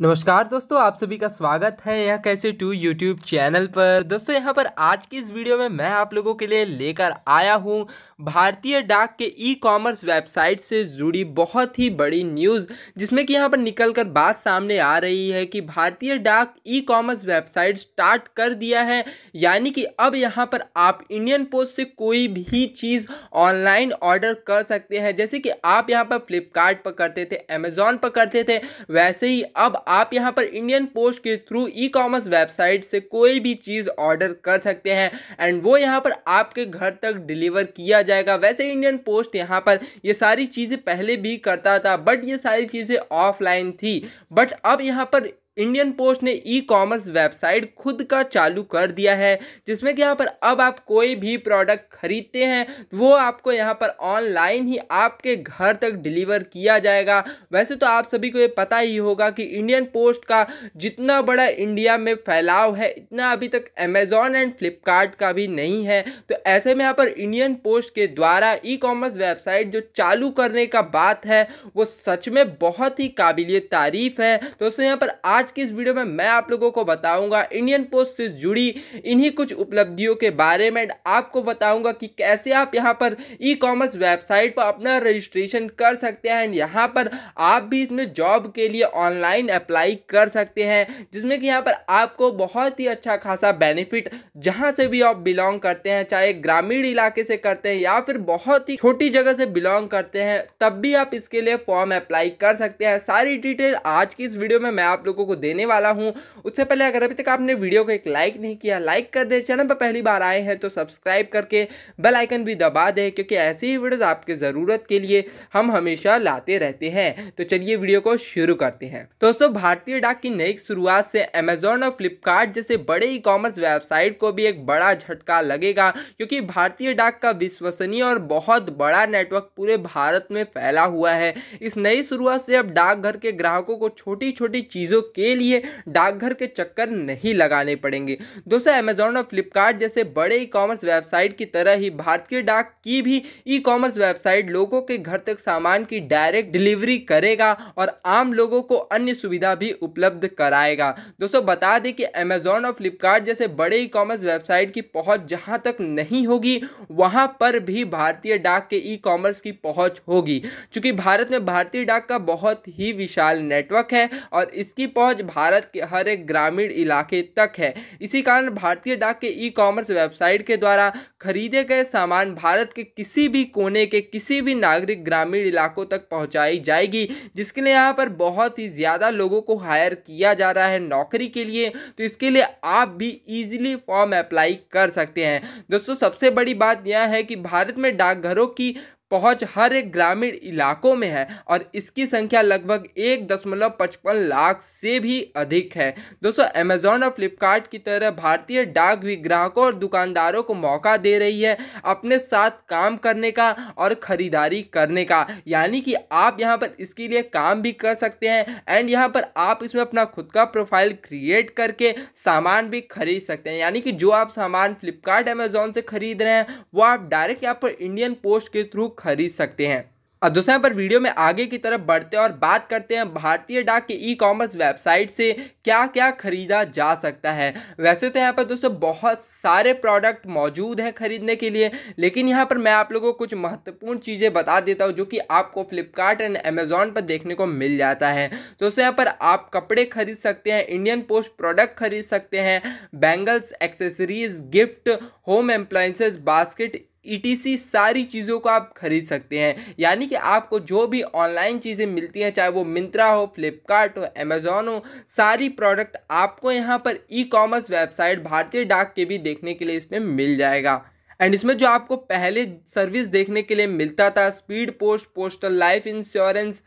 नमस्कार दोस्तों आप सभी का स्वागत है यह कैसे टू यूट्यूब चैनल पर दोस्तों यहाँ पर आज की इस वीडियो में मैं आप लोगों के लिए लेकर आया हूँ भारतीय डाक के ई कॉमर्स वेबसाइट से जुड़ी बहुत ही बड़ी न्यूज़ जिसमें कि यहाँ पर निकलकर बात सामने आ रही है कि भारतीय डाक ई कॉमर्स वेबसाइट स्टार्ट कर दिया है यानी कि अब यहाँ पर आप इंडियन पोस्ट से कोई भी चीज़ ऑनलाइन ऑर्डर कर सकते हैं जैसे कि आप यहाँ पर फ्लिपकार्ट पर करते थे अमेजोन पर करते थे वैसे ही अब आप यहाँ पर इंडियन पोस्ट के थ्रू ई कॉमर्स वेबसाइट से कोई भी चीज़ ऑर्डर कर सकते हैं एंड वो यहाँ पर आपके घर तक डिलीवर किया जाएगा वैसे इंडियन पोस्ट यहाँ पर ये सारी चीज़ें पहले भी करता था बट ये सारी चीज़ें ऑफलाइन थी बट अब यहाँ पर इंडियन पोस्ट ने ई कॉमर्स वेबसाइट खुद का चालू कर दिया है जिसमें कि यहाँ पर अब आप कोई भी प्रोडक्ट खरीदते हैं वो आपको यहाँ पर ऑनलाइन ही आपके घर तक डिलीवर किया जाएगा वैसे तो आप सभी को ये पता ही होगा कि इंडियन पोस्ट का जितना बड़ा इंडिया में फैलाव है इतना अभी तक अमेजोन एंड फ्लिपकार्ट का भी नहीं है तो ऐसे में यहाँ पर इंडियन पोस्ट के द्वारा ई कॉमर्स वेबसाइट जो चालू करने का बात है वो सच में बहुत ही काबिलियत तारीफ है तो दोस्तों यहाँ पर आज आज की इस वीडियो में मैं आप लोगों को बताऊंगा इंडियन पोस्ट से जुड़ी इन्हीं कुछ उपलब्धियों के बारे में आपको बताऊंगा कि कैसे आप यहाँ पर ई कॉमर्स वेबसाइट पर अपना रजिस्ट्रेशन कर सकते हैं एंड यहाँ पर आप भी इसमें जॉब के लिए ऑनलाइन अप्लाई कर सकते हैं जिसमें कि यहाँ पर आपको बहुत ही अच्छा खासा बेनिफिट जहाँ से भी आप बिलोंग करते हैं चाहे ग्रामीण इलाके से करते हैं या फिर बहुत ही छोटी जगह से बिलोंग करते हैं तब भी आप इसके लिए फॉर्म अप्लाई कर सकते हैं सारी डिटेल आज की इस वीडियो में मैं आप लोगों को देने वाला हूँ उससे पहले अगर अभी तक आपने वीडियो को एक लाइक नहीं किया लाइक कर दें चैनल पर पहली बार आए हैं तो सब्सक्राइब करके बेल आइकन भी दबा दें क्योंकि ऐसी ही वीडियोज़ आपके ज़रूरत के लिए हम हमेशा लाते रहते हैं तो चलिए वीडियो को शुरू करते हैं दोस्तों भारतीय डाक की नई शुरुआत से अमेजोन और फ्लिपकार्ट जैसे बड़े ई कॉमर्स वेबसाइट को भी एक बड़ा झटका लगेगा क्योंकि भारतीय डाक का विश्वसनीय और बहुत बड़ा नेटवर्क पूरे भारत में फैला हुआ है इस नई शुरुआत से अब डाकघर के ग्राहकों को छोटी छोटी चीज़ों के लिए डाकघर के चक्कर नहीं लगाने पड़ेंगे दोस्तों अमेजोन और फ्लिपकार्ट जैसे बड़े ई कॉमर्स वेबसाइट की तरह ही भारतीय डाक की भी ई कॉमर्स वेबसाइट लोगों के घर तक सामान की डायरेक्ट डिलीवरी करेगा और आम लोगों को अन्य सुविधा भी उपलब्ध कराएगा दोस्तों बता दें कि अमेजोन और फ्लिपकार्ट जैसे बड़े ई कॉमर्स वेबसाइट की पहुंच जहां तक नहीं होगी वहां पर भी भारतीय डाक के ई कॉमर्स की पहुंच होगी क्योंकि भारत में भारतीय डाक का बहुत ही विशाल नेटवर्क है और इसकी पहुंच पहुंच भारत के हर एक ग्रामीण इलाके तक है इसी कारण भारतीय डाक के ई कॉमर्स वेबसाइट के द्वारा खरीदे गए सामान भारत के किसी भी कोने के किसी भी नागरिक ग्रामीण इलाकों तक पहुंचाई जाएगी जिसके लिए यहाँ पर बहुत ही ज़्यादा लोगों को हायर किया जा रहा है नौकरी के लिए तो इसके लिए आप भी ईजिली फॉर्म अप्लाई कर सकते हैं दोस्तों सबसे बड़ी बात यह है कि भारत में डाकघरों की पहुंच हर एक ग्रामीण इलाकों में है और इसकी संख्या लगभग एक दशमलव पचपन लाख से भी अधिक है दोस्तों अमेजोन और फ्लिपकार्ट की तरह भारतीय डाक भी ग्राहकों और दुकानदारों को मौका दे रही है अपने साथ काम करने का और ख़रीदारी करने का यानी कि आप यहाँ पर इसके लिए काम भी कर सकते हैं एंड यहाँ पर आप इसमें अपना खुद का प्रोफाइल क्रिएट करके सामान भी खरीद सकते हैं यानी कि जो आप सामान फ्लिपकार्ट अमेजोन से खरीद रहे हैं वो आप डायरेक्ट यहाँ पर इंडियन पोस्ट के थ्रू खरीद सकते हैं अब दोस्तों यहाँ पर वीडियो में आगे की तरफ बढ़ते हैं और बात करते हैं भारतीय डाक के ई कॉमर्स वेबसाइट से क्या क्या खरीदा जा सकता है वैसे तो यहाँ पर दोस्तों बहुत सारे प्रोडक्ट मौजूद हैं खरीदने के लिए लेकिन यहाँ पर मैं आप लोगों को कुछ महत्वपूर्ण चीज़ें बता देता हूँ जो कि आपको फ्लिपकार्ट एंड अमेजोन पर देखने को मिल जाता है दोस्तों यहाँ पर आप कपड़े खरीद सकते हैं इंडियन पोस्ट प्रोडक्ट खरीद सकते हैं bangles accessories gift home appliances basket ETC e सारी चीज़ों को आप खरीद सकते हैं यानी कि आपको जो भी ऑनलाइन चीज़ें मिलती हैं चाहे वो मिंत्रा हो फ्लिपकार्ट हो अमेज़ोन हो सारी प्रोडक्ट आपको यहाँ पर ई कॉमर्स वेबसाइट भारतीय डाक के भी देखने के लिए इसमें मिल जाएगा एंड इसमें जो आपको पहले सर्विस देखने के लिए मिलता था speed post postal life insurance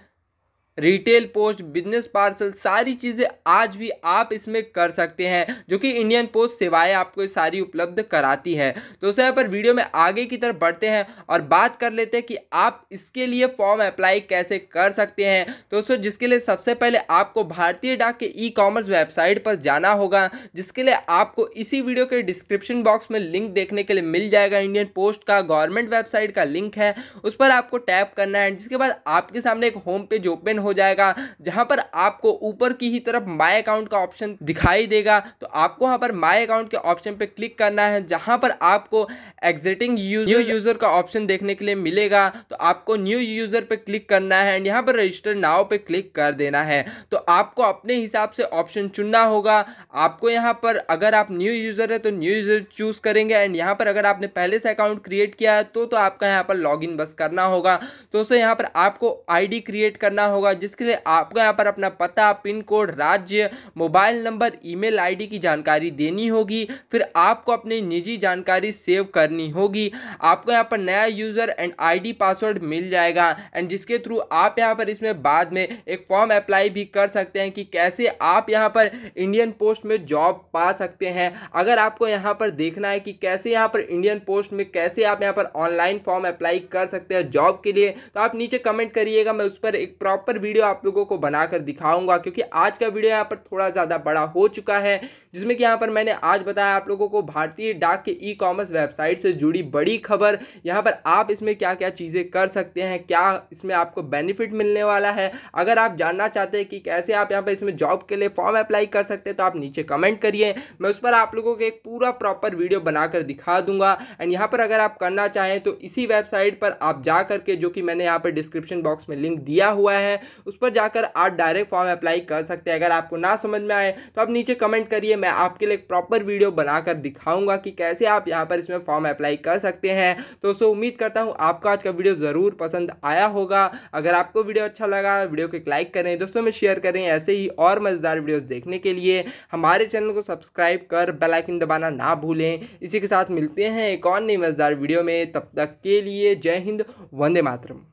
retail post business parcel सारी चीज़ें आज भी आप इसमें कर सकते हैं जो कि इंडियन पोस्ट सेवाएं आपको सारी उपलब्ध कराती है तो दोस्तों यहाँ पर वीडियो में आगे की तरफ बढ़ते हैं और बात कर लेते हैं कि आप इसके लिए फॉर्म अप्लाई कैसे कर सकते हैं दोस्तों जिसके लिए सबसे पहले आपको भारतीय डाक के ई कॉमर्स वेबसाइट पर जाना होगा जिसके लिए आपको इसी वीडियो के डिस्क्रिप्शन बॉक्स में लिंक देखने के लिए मिल जाएगा इंडियन पोस्ट का गवर्नमेंट वेबसाइट का लिंक है उस पर आपको टैप करना है जिसके बाद आपके सामने एक होम पेज ओपन हो जाएगा जहां पर आपको ऊपर की ही तरफ माई अकाउंट का ऑप्शन दिखाई देगा तो आपको वहाँ पर माई अकाउंट के ऑप्शन पर क्लिक करना है जहां पर आपको एग्जिटिंग न्यू यूज़र का ऑप्शन देखने के लिए मिलेगा तो आपको न्यू यूज़र पर क्लिक करना है एंड यहां पर रजिस्टर नाव पर क्लिक कर देना है तो आपको अपने हिसाब से ऑप्शन चुनना होगा आपको यहां पर अगर आप न्यू यूज़र है तो न्यू यूज़र चूज़ करेंगे एंड यहां पर अगर आपने पहले से अकाउंट क्रिएट किया है तो, तो आपका यहां पर लॉगिन बस करना होगा तो दोस्तों पर आपको आईडी क्रिएट करना होगा होगा जिसके लिए आपको यहाँ पर अपना पता पिन कोड राज्य मोबाइल नंबर ईमेल आईडी की जानकारी देनी होगी फिर आपको अपनी निजी जानकारी सेव करनी होगी आपको यहाँ पर नया यूज़र एंड आईडी पासवर्ड मिल जाएगा एंड जिसके थ्रू आप यहाँ पर इसमें बाद में एक फॉर्म अप्लाई भी कर सकते हैं कि कैसे आप यहाँ पर इंडियन पोस्ट में जॉब पा सकते हैं अगर आपको यहाँ पर देखना है कि कैसे यहाँ पर इंडियन पोस्ट में कैसे आप यहाँ पर ऑनलाइन फॉर्म अप्लाई कर सकते हैं जॉब के लिए तो आप नीचे कमेंट करिएगा मैं उस पर एक प्रॉपर वीडियो आप लोगों को बनाकर दिखाऊंगा क्योंकि आज का वीडियो यहाँ पर थोड़ा ज़्यादा बड़ा हो चुका है जिसमें कि यहाँ पर मैंने आज बताया आप लोगों को भारतीय डाक के ई कॉमर्स वेबसाइट से जुड़ी बड़ी खबर यहाँ पर आप इसमें क्या क्या चीज़ें कर सकते हैं क्या इसमें आपको बेनिफिट मिलने वाला है अगर आप जानना चाहते हैं कि कैसे आप यहाँ पर इसमें जॉब के लिए फॉर्म अप्लाई कर सकते हैं तो आप नीचे कमेंट करिए मैं उस पर आप लोगों को एक पूरा प्रॉपर वीडियो बनाकर दिखा दूंगा एंड यहाँ पर अगर आप करना चाहें तो इसी वेबसाइट पर आप जा करके जो कि मैंने यहाँ पर डिस्क्रिप्शन बॉक्स में लिंक दिया हुआ है उस पर जाकर आप डायरेक्ट फॉर्म अप्लाई कर सकते हैं अगर आपको ना समझ में आए तो आप नीचे कमेंट करिए मैं आपके लिए प्रॉपर वीडियो बनाकर दिखाऊंगा कि कैसे आप यहाँ पर इसमें फॉर्म अप्लाई कर सकते हैं तो दोस्तों उम्मीद करता हूँ आपको आज का वीडियो ज़रूर पसंद आया होगा अगर आपको वीडियो अच्छा लगा वीडियो को एक लाइक करें दोस्तों में शेयर करें ऐसे ही और मज़ेदार वीडियोज देखने के लिए हमारे चैनल को सब्सक्राइब कर बेलाइकिन दबाना ना भूलें इसी के साथ मिलते हैं एक और नई मज़ेदार वीडियो में तब तक के लिए जय हिंद वंदे मातरम